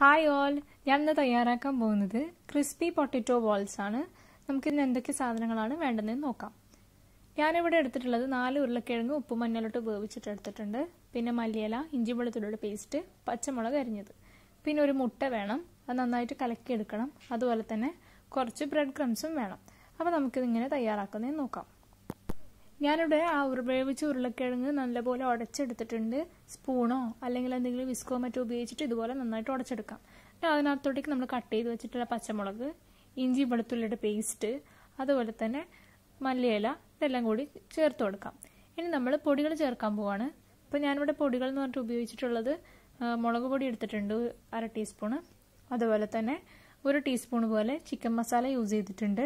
hi all ഞാൻ ഇന്ന് തയ്യാറാക്കാൻ പോകുന്നത് ക്രിസ്പി പൊട്ടറ്റോ ബോൾസ് ആണ് നമുക്കിന്ന് എന്തൊക്കെ സാധനങ്ങളാണ് വേണ്ടതെന്ന് നോക്കാം ഞാനിവിടെ എടുത്തിട്ടുള്ളത് നാല് ഉരുളക്കിഴങ്ങ് ഉപ്പ് മഞ്ഞളിട്ട് വേവിച്ചിട്ട് എടുത്തിട്ടുണ്ട് പിന്നെ മല്ലിയില ഇഞ്ചി വെളുത്തുള്ളിയുടെ പേസ്റ്റ് പച്ചമുളക് അരിഞ്ഞത് പിന്നെ ഒരു മുട്ട വേണം അത് നന്നായിട്ട് കലക്കിയെടുക്കണം അതുപോലെ തന്നെ കുറച്ച് ബ്രെഡ് ക്രംസും വേണം അപ്പോൾ നമുക്കിതിങ്ങനെ തയ്യാറാക്കുന്നതെന്ന് നോക്കാം ഞാനിവിടെ ആ ഉരുളക്കിഴങ്ങ് നല്ലപോലെ ഉടച്ചെടുത്തിട്ടുണ്ട് സ്പൂണോ അല്ലെങ്കിൽ എന്തെങ്കിലും വിസ്കോ മറ്റോ ഉപയോഗിച്ചിട്ട് ഇതുപോലെ നന്നായിട്ട് ഉടച്ചെടുക്കാം അതിനകത്തോട്ടേക്ക് നമ്മൾ കട്ട് ചെയ്ത് വെച്ചിട്ടുള്ള പച്ചമുളക് ഇഞ്ചി വെളുത്തുള്ളിയുടെ പേസ്റ്റ് അതുപോലെ തന്നെ മല്ലിയില ഇതെല്ലാം കൂടി ചേർത്ത് കൊടുക്കാം ഇനി നമ്മൾ പൊടികൾ ചേർക്കാൻ പോവാണ് ഇപ്പം ഞാനിവിടെ പൊടികൾ എന്ന് പറഞ്ഞിട്ട് ഉപയോഗിച്ചിട്ടുള്ളത് മുളക് പൊടി എടുത്തിട്ടുണ്ട് അര ടീസ്പൂണ് അതുപോലെ തന്നെ ഒരു ടീസ്പൂൺ പോലെ ചിക്കൻ മസാല യൂസ് ചെയ്തിട്ടുണ്ട്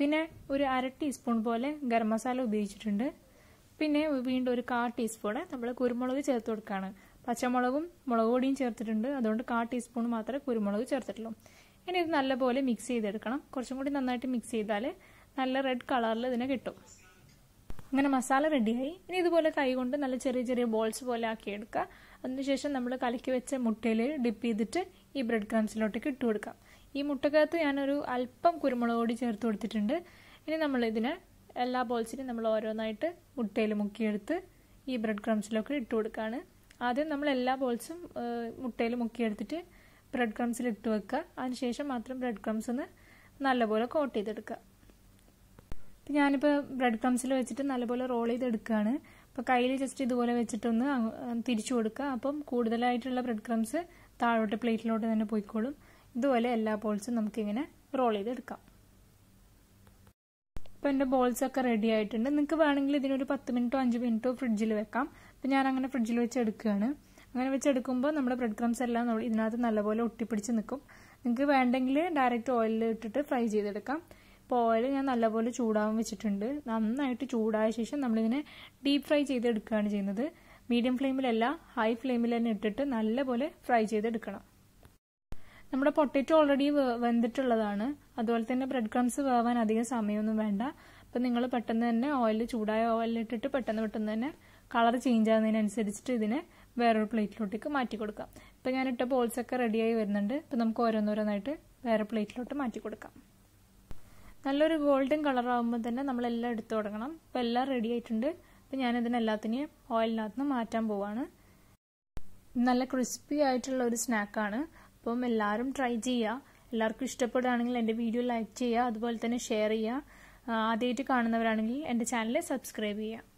പിന്നെ ഒരു അര ടീസ്പൂൺ പോലെ ഗരം മസാല ഉപയോഗിച്ചിട്ടുണ്ട് പിന്നെ വീണ്ടും ഒരു കാ ടീസ്പൂണ് നമ്മൾ കുരുമുളക് ചേർത്ത് കൊടുക്കുകയാണ് പച്ചമുളകും മുളക് പൊടിയും ചേർത്തിട്ടുണ്ട് അതുകൊണ്ട് കാ ടീസ്പൂൺ മാത്രമേ കുരുമുളക് ചേർത്തിട്ടുള്ളൂ ഇനി ഇത് നല്ലപോലെ മിക്സ് ചെയ്തെടുക്കണം കുറച്ചും കൂടി നന്നായിട്ട് മിക്സ് ചെയ്താൽ നല്ല റെഡ് കളറിൽ ഇതിനെ കിട്ടും അങ്ങനെ മസാല റെഡിയായി ഇനി ഇതുപോലെ കൈകൊണ്ട് നല്ല ചെറിയ ചെറിയ ബോൾസ് പോലെ ആക്കി എടുക്കുക അതിനുശേഷം നമ്മൾ കലക്കി വെച്ച മുട്ടയിൽ ഡിപ്പ് ചെയ്തിട്ട് ഈ ബ്രെഡ് ക്രംസിലോട്ടേക്ക് ഇട്ട് കൊടുക്കാം ഈ മുട്ടക്കകത്ത് ഞാനൊരു അല്പം കുരുമുളക് കൂടി ചേർത്ത് കൊടുത്തിട്ടുണ്ട് ഇനി നമ്മൾ ഇതിനെ എല്ലാ ബോൾസിനും നമ്മൾ ഓരോന്നായിട്ട് മുട്ടയിൽ മുക്കിയെടുത്ത് ഈ ബ്രെഡ് ക്രംസിലൊക്കെ ഇട്ട് കൊടുക്കുകയാണ് ആദ്യം നമ്മൾ എല്ലാ ബോൾസും മുട്ടയിൽ മുക്കിയെടുത്തിട്ട് ബ്രെഡ് ക്രംസിൽ ഇട്ട് വെക്കുക അതിനുശേഷം മാത്രം ബ്രെഡ് ക്രംസ് ഒന്ന് നല്ലപോലെ കോട്ട് ചെയ്തെടുക്കുക അപ്പം ഞാനിപ്പോൾ ബ്രെഡ് ക്രംസിൽ വെച്ചിട്ട് നല്ലപോലെ റോൾ ചെയ്തെടുക്കുകയാണ് അപ്പോൾ കയ്യിൽ ജസ്റ്റ് ഇതുപോലെ വെച്ചിട്ടൊന്ന് തിരിച്ചു കൊടുക്കുക അപ്പം കൂടുതലായിട്ടുള്ള ബ്രെഡ് ക്രംസ് താഴോട്ട് പ്ലേറ്റിലോട്ട് തന്നെ പോയിക്കോളും ഇതുപോലെ എല്ലാ ബോൾസും നമുക്കിങ്ങനെ റോൾ ചെയ്തെടുക്കാം അപ്പോൾ എൻ്റെ ബോൾസൊക്കെ റെഡി ആയിട്ടുണ്ട് നിങ്ങൾക്ക് വേണമെങ്കിൽ ഇതിനൊരു പത്ത് മിനിറ്റോ അഞ്ച് മിനിറ്റോ ഫ്രിഡ്ജിൽ വെക്കാം അപ്പോൾ ഞാൻ അങ്ങനെ ഫ്രിഡ്ജിൽ വെച്ച് എടുക്കുകയാണ് അങ്ങനെ വെച്ചെടുക്കുമ്പോൾ നമ്മുടെ ബ്രെഡ് ക്രംസ് എല്ലാം ഇതിനകത്ത് നല്ലപോലെ ഒട്ടിപ്പിടിച്ച് നിൽക്കും നിങ്ങൾക്ക് വേണ്ടെങ്കിൽ ഡയറക്റ്റ് ഓയിലിൽ ഇട്ടിട്ട് ഫ്രൈ ചെയ്തെടുക്കാം അപ്പോൾ ഓയിൽ ഞാൻ നല്ലപോലെ ചൂടാവും വെച്ചിട്ടുണ്ട് നന്നായിട്ട് ചൂടായ ശേഷം നമ്മളിതിനെ ഡീപ്പ് ഫ്രൈ ചെയ്തെടുക്കുകയാണ് ചെയ്യുന്നത് മീഡിയം ഫ്ലെയിമിലല്ല ഹൈ ഫ്ലെയിമിൽ തന്നെ ഇട്ടിട്ട് നല്ലപോലെ ഫ്രൈ ചെയ്തെടുക്കണം നമ്മുടെ പൊട്ടേറ്റോ ഓൾറെഡി വെന്തിട്ടുള്ളതാണ് അതുപോലെ തന്നെ ബ്രെഡ് ക്രംസ് വേവാൻ അധികം സമയമൊന്നും വേണ്ട അപ്പം നിങ്ങൾ പെട്ടെന്ന് തന്നെ ഓയിൽ ചൂടായ ഓയിലിട്ടിട്ട് പെട്ടെന്ന് പെട്ടെന്ന് തന്നെ കളർ ചേഞ്ച് ആകുന്നതിനനുസരിച്ചിട്ട് ഇതിനെ വേറൊരു പ്ലേറ്റിലോട്ടേക്ക് മാറ്റി കൊടുക്കാം ഇപ്പം ഞാനിട്ട ബോൾസൊക്കെ റെഡിയായി വരുന്നുണ്ട് ഇപ്പം നമുക്ക് ഓരോന്നോരോന്നായിട്ട് വേറെ പ്ലേറ്റിലോട്ട് മാറ്റി കൊടുക്കാം നല്ലൊരു ഗോൾഡൻ കളറാകുമ്പോൾ തന്നെ നമ്മളെല്ലാം എടുത്തു തുടങ്ങണം അപ്പോൾ എല്ലാം റെഡി ആയിട്ടുണ്ട് അപ്പോൾ ഞാനിതിനെല്ലാത്തിനെയും ഓയിലിനകത്ത് നിന്ന് മാറ്റാൻ പോവാണ് നല്ല ക്രിസ്പി ആയിട്ടുള്ള ഒരു സ്നാക്കാണ് അപ്പം എല്ലാവരും ട്രൈ ചെയ്യുക എല്ലാവർക്കും ഇഷ്ടപ്പെടുകയാണെങ്കിൽ എൻ്റെ വീഡിയോ ലൈക്ക് ചെയ്യുക അതുപോലെ തന്നെ ഷെയർ ചെയ്യുക ആദ്യമായിട്ട് കാണുന്നവരാണെങ്കിൽ എൻ്റെ ചാനൽ സബ്സ്ക്രൈബ് ചെയ്യുക